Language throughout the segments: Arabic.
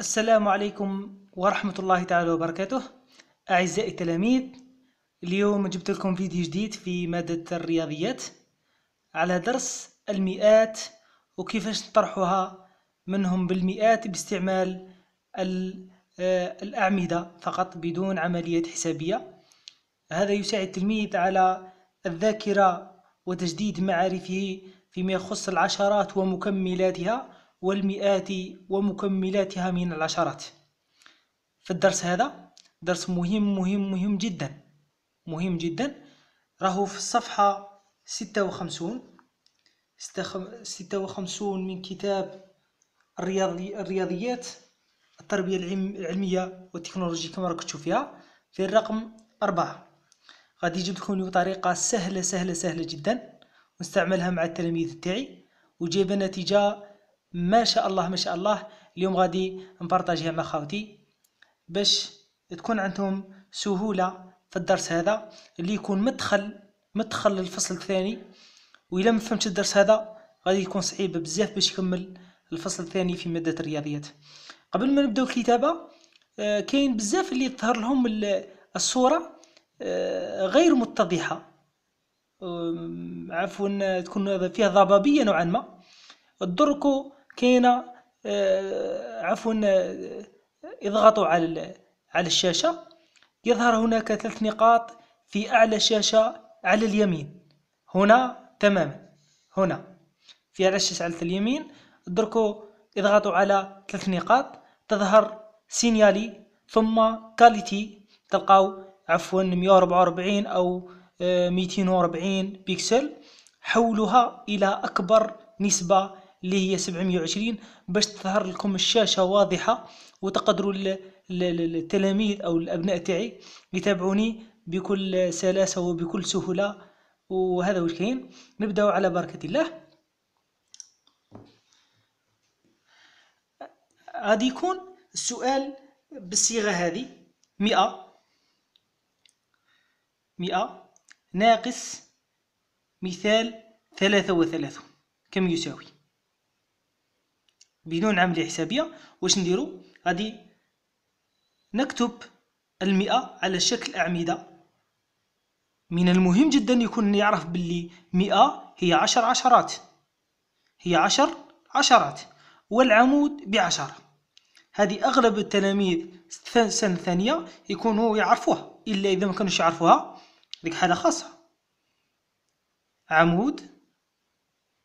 السلام عليكم ورحمة الله تعالى وبركاته أعزائي التلاميذ اليوم جبت لكم فيديو جديد في مادة الرياضيات على درس المئات وكيفاش نطرحها منهم بالمئات باستعمال آه، الأعمدة فقط بدون عملية حسابية هذا يساعد التلميذ على الذاكرة وتجديد معارفه فيما يخص العشرات ومكملاتها والمئات ومكملاتها من العشرات فالدرس هذا درس مهم مهم مهم جدا مهم جدا راهو في الصفحة ستة وخمسون ستة وخمسون من كتاب الرياضيات التربية العلمية والتكنولوجية كما راك تشوف فيها في الرقم أربعة غادي يجيب لكم بطريقة سهلة سهلة سهلة جدا ونستعملها مع التلاميذ تاعي وجايبة نتيجة ما شاء الله ما شاء الله اليوم غادي نبارطاجيها مع خاوتي باش تكون عندهم سهوله في الدرس هذا اللي يكون مدخل مدخل للفصل الثاني وإلا ما فهمتش الدرس هذا غادي يكون صعيب بزاف باش يكمل الفصل الثاني في ماده الرياضيات قبل ما نبداو الكتابه آه، كاين بزاف اللي تظهر لهم الصوره آه، غير متضحه عفوا تكون فيها ضبابيه نوعا ما دركو كاينه آه، عفوا آه، اضغطوا على على الشاشه يظهر هناك ثلاث نقاط في اعلى الشاشه على اليمين هنا تماما هنا في اعلى الشاشه على اليمين دركو اضغطوا على ثلاث نقاط تظهر سينيالي ثم كاليتي تلقاو عفوا 144 او 240 آه، بيكسل حولها الى اكبر نسبه اللي هي 720 باش تظهر لكم الشاشه واضحه وتقدروا التلاميذ او الابناء تاعي يتابعوني بكل سلاسه وبكل سهوله وهذا واش كاين نبداو على بركه الله غادي يكون السؤال بالصيغه هذه 100 100 ناقص مثال 33 كم يساوي بدون عمليه حسابيه واش نديرو غادي نكتب المئة على شكل أعمدة من المهم جدا يكون يعرف باللي مئة هي عشر عشرات هي عشر عشرات والعمود بعشرة هذه أغلب التلاميذ سنة ثانية يكونوا يعرفوها إلا إذا ما كانوش يعرفوها ديك حالة خاصة عمود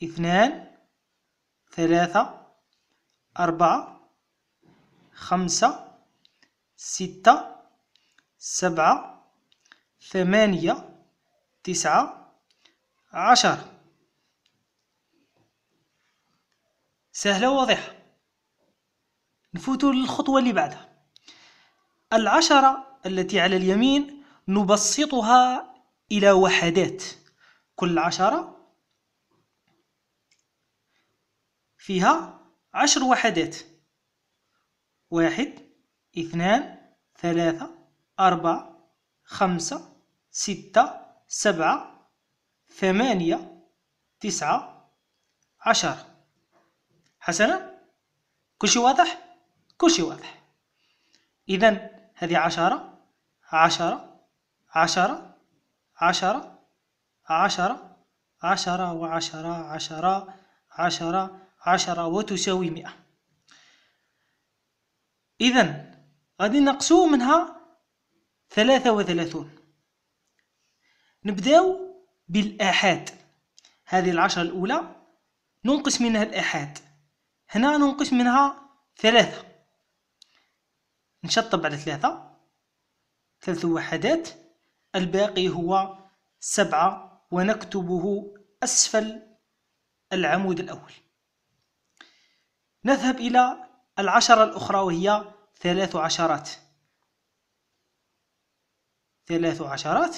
اثنان ثلاثة أربعة خمسة ستة سبعة ثمانية تسعة عشر سهلة واضحة نفوت للخطوة اللي بعدها العشرة التي على اليمين نبسطها إلى وحدات كل عشرة فيها عشر وحدات واحد اثنان ثلاثة أربعة خمسة ستة سبعة ثمانية تسعة عشر حسنا كلشي واضح كلشي واضح إذا هذه عشرة عشرة عشرة عشرة عشرة عشرة وعشرة عشرة عشرة عشرة وتساوي مئة إذا غادي نقصو منها ثلاثة وثلاثون نبداو بالآحاد هذه العشرة الأولى ننقص منها الآحاد هنا ننقص منها ثلاثة نشطب على ثلاثة ثلاث وحدات الباقي هو سبعة ونكتبه أسفل العمود الأول نذهب إلى العشرة الأخرى وهي ثلاث عشرات ثلاث عشرات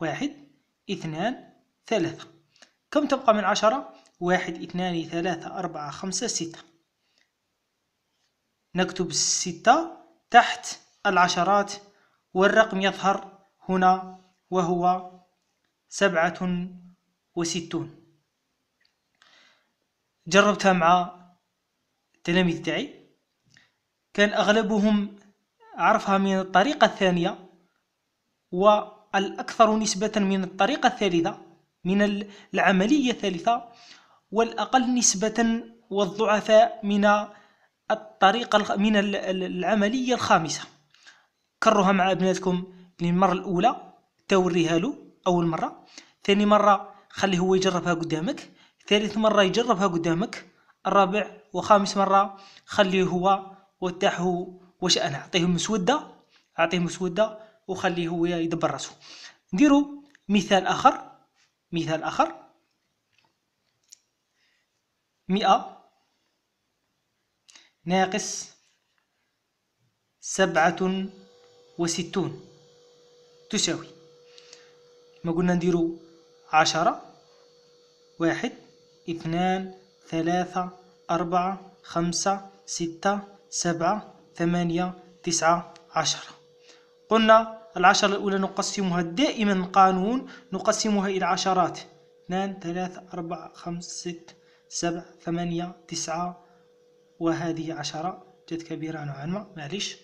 واحد اثنان ثلاثة كم تبقى من عشرة؟ واحد اثنان ثلاثة أربعة خمسة ستة نكتب الستة تحت العشرات والرقم يظهر هنا وهو سبعة وستون جربتها مع التلاميذ تاعي كان أغلبهم عرفها من الطريقة الثانية والأكثر نسبة من الطريقة الثالثة من العملية الثالثة والأقل نسبة والضعفاء من الطريقة من العملية الخامسة كرها مع أبناتكم للمرة الأولى توريها له أول مرة ثاني مرة خليه هو يجربها قدامك ثالث مرة يجربها قدامك الرابع وخامس مرة خليه هو وتاعه واش انا اعطيه مسودة اعطيه مسودة وخليه هو يدبر راسه نديرو مثال اخر مثال اخر مئة ناقص سبعة وستون تساوي ما قلنا نديرو عشرة واحد اثنان ثلاثة أربعة خمسة ستة سبعة ثمانية تسعة عشرة قلنا العشرة الأولى نقسمها دائما قانون نقسمها إلى عشرات اثنان ثلاثة أربعة خمسة ستة سبعة ثمانية تسعة وهذه عشرة جد كبيرة نوعا ما معليش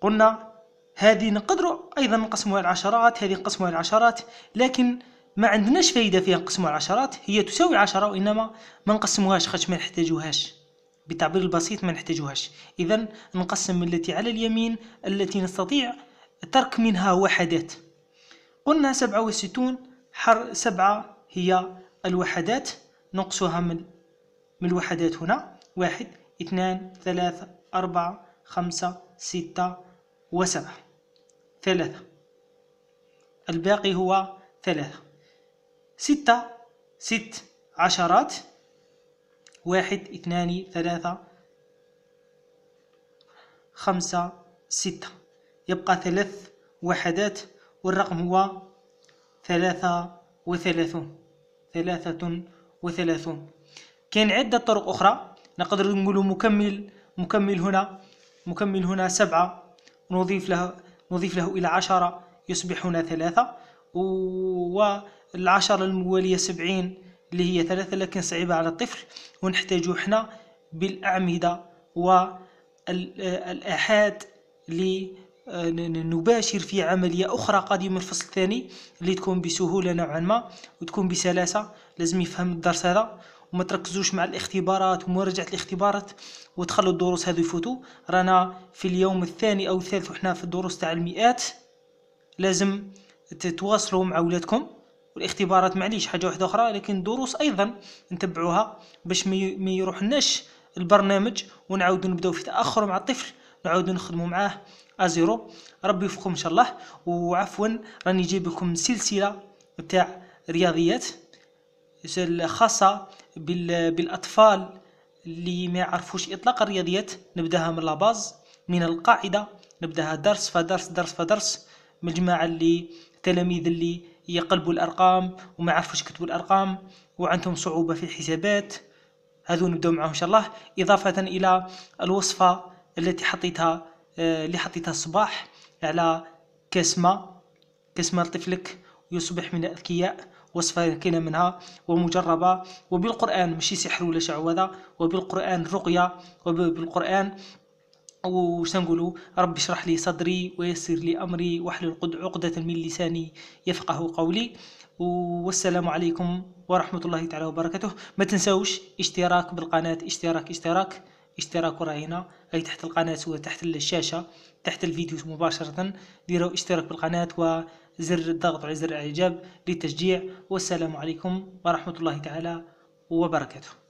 قلنا هذه نقدر أيضا نقسمها العشرات هذه نقسمها العشرات لكن ما عندناش فايدة فيها نقسمو العشرات هي تساوي عشرة وإنما ما نقسموهاش خاطش ما نحتاجوهاش بالتعبير البسيط ما نحتاجوهاش إذا نقسم التي على اليمين التي نستطيع ترك منها وحدات قلنا سبعة وستون حر سبعة هي الوحدات نقصها من من الوحدات هنا واحد اثنان ثلاثة أربعة خمسة ستة وسبعة ثلاثة الباقي هو ثلاثة ستة ست عشرات واحد اثنان ثلاثة خمسة ستة يبقى ثلاث وحدات والرقم هو ثلاثة وثلاثون ثلاثة وثلاثون كاين عدة طرق أخرى نقدر نقول مكمل مكمل هنا مكمل هنا سبعة نضيف له نضيف له إلى عشرة يصبح هنا ثلاثة و العشرة الموالية سبعين اللي هي ثلاثة لكن صعبة على الطفل ونحتاج حنا بالأعمدة والآحاد لنباشر في عملية أخرى قادمة الفصل الثاني اللي تكون بسهولة نوعا ما وتكون بسلاسة لازم يفهم الدرس هذا وما تركزوش مع الاختبارات ومراجعة الاختبارات وتخلوا الدروس هذو يفوتوا رانا في اليوم الثاني أو الثالث وحنا في الدروس تاع المئات لازم تتواصلوا مع ولادكم والاختبارات معليش حاجه واحده اخرى لكن دروس ايضا نتبعوها باش ما يروحناش البرنامج ونعود نبداو في تاخر مع الطفل نعاودو نخدمو معاه ازيرو ربي يوفقكم ان شاء الله وعفوا راني جايب لكم سلسله تاع رياضيات خاصه بالاطفال اللي ما يعرفوش اطلاق الرياضيات نبداها من لاباز من القاعده نبداها درس فدرس درس فدرس من الجماعه اللي تلاميذ اللي يقلبوا الارقام وما عرفوش يكتبوا الارقام وعندهم صعوبه في الحسابات هذو نبداو معاهم ان شاء الله اضافه الى الوصفه التي حطيتها آه، اللي حطيتها الصباح على كاس ماء كاس ماء لطفلك يصبح من الاذكياء وصفة كنا منها ومجربة وبالقرآن ماشي سحر ولا شعوذة وبالقرآن رقية وبالقرآن وش نقولوا ربي اشرح لي صدري ويسر لي امري واحلل عقدة من لساني يفقه قولي والسلام عليكم ورحمة الله تعالى وبركاته ما تنساوش اشتراك بالقناة اشتراك اشتراك اشتراك راه هنا اي تحت القناة وتحت الشاشة تحت الفيديو مباشرة ديروا اشتراك بالقناة وزر الضغط على زر الاعجاب للتشجيع والسلام عليكم ورحمة الله تعالى وبركاته